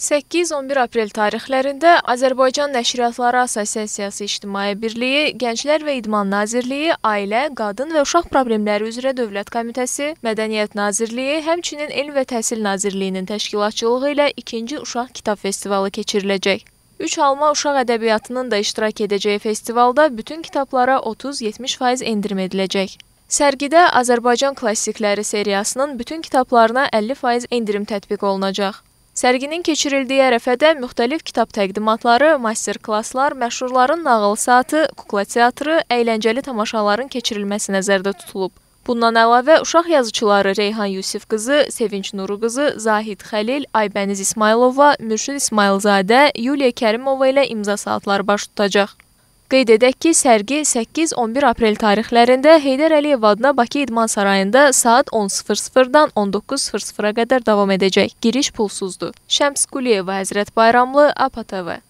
8-11 aprel tarixlərində Azərbaycan Nəşriyyatları Assosiasiyası İctimai Birliyi, Gənclər və İdman Nazirliyi, Ailə, Qadın və Uşaq Problemləri üzrə Dövlət Komitəsi, Mədəniyyət Nazirliyi, həmçinin Elm və Təhsil Nazirliyinin təşkilatçılığı ilə 2-ci Uşaq Kitab Festivalı keçiriləcək. 3 alma uşaq ədəbiyyatının da iştirak edəcəyi festivalda bütün kitablara 30-70% endirim ediləcək. Sərgidə Azərbaycan klassikləri seriyasının bütün kitablarına 50% endirim tətbiq olunacaq. Sərginin keçirildiyi ərəfədə müxtəlif kitab təqdimatları, master-klasslar, məşhurların nağıl saatı, kukla teatrı, əyləncəli tamaşaların keçirilməsi nəzərdə tutulub. Bundan əlavə uşaq yazıçıları Reyhan Yusif qızı, Sevinç Nuru qızı, Zahid Xəlil, Aybəniz İsmailova, Mürşid İsmailzadə, Yuliya Kərimova ilə imza saatları baş tutacaq. Qeyd edək ki, sərgi 8-11 aprel tarixlərində Heydər Əliyev adına Bakı İdman Sarayında saat 10:00-dan 19:00-a qədər davam edəcək. Giriş pulsuzdur. Şəms Quliyeva, Həzrət Bayramlı, APA TV.